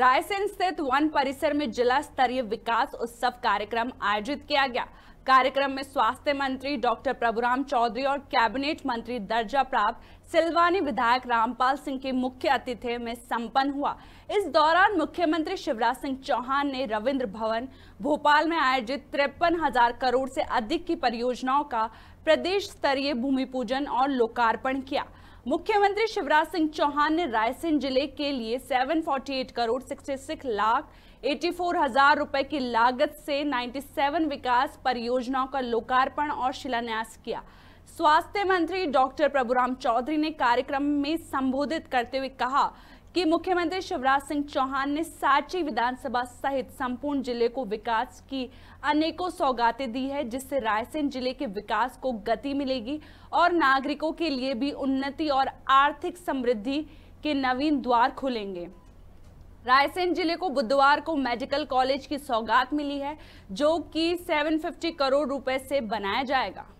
रायसेन स्थित वन परिसर में जिला स्तरीय विकास उत्सव कार्यक्रम आयोजित किया गया कार्यक्रम में स्वास्थ्य मंत्री डॉक्टर प्रभुराम चौधरी और कैबिनेट मंत्री दर्जा प्राप्त सिलवानी विधायक रामपाल सिंह के मुख्य अतिथि में संपन्न हुआ इस दौरान मुख्यमंत्री शिवराज सिंह चौहान ने रविंद्र भवन भोपाल में आयोजित तिरपन हजार करोड़ से अधिक की परियोजनाओं का प्रदेश स्तरीय भूमि पूजन और लोकार्पण किया मुख्यमंत्री शिवराज सिंह चौहान ने रायसेन जिले के लिए 748 करोड़ 66 लाख 84 हजार रुपए की लागत से 97 विकास परियोजनाओं का लोकार्पण और शिलान्यास किया स्वास्थ्य मंत्री डॉक्टर प्रभुराम चौधरी ने कार्यक्रम में संबोधित करते हुए कहा कि मुख्यमंत्री शिवराज सिंह चौहान ने सांची विधानसभा सहित संपूर्ण जिले को विकास की अनेकों सौगातें दी है जिससे रायसेन जिले के विकास को गति मिलेगी और नागरिकों के लिए भी उन्नति और आर्थिक समृद्धि के नवीन द्वार खुलेंगे रायसेन जिले को बुधवार को मेडिकल कॉलेज की सौगात मिली है जो कि 750 करोड़ रुपए से बनाया जाएगा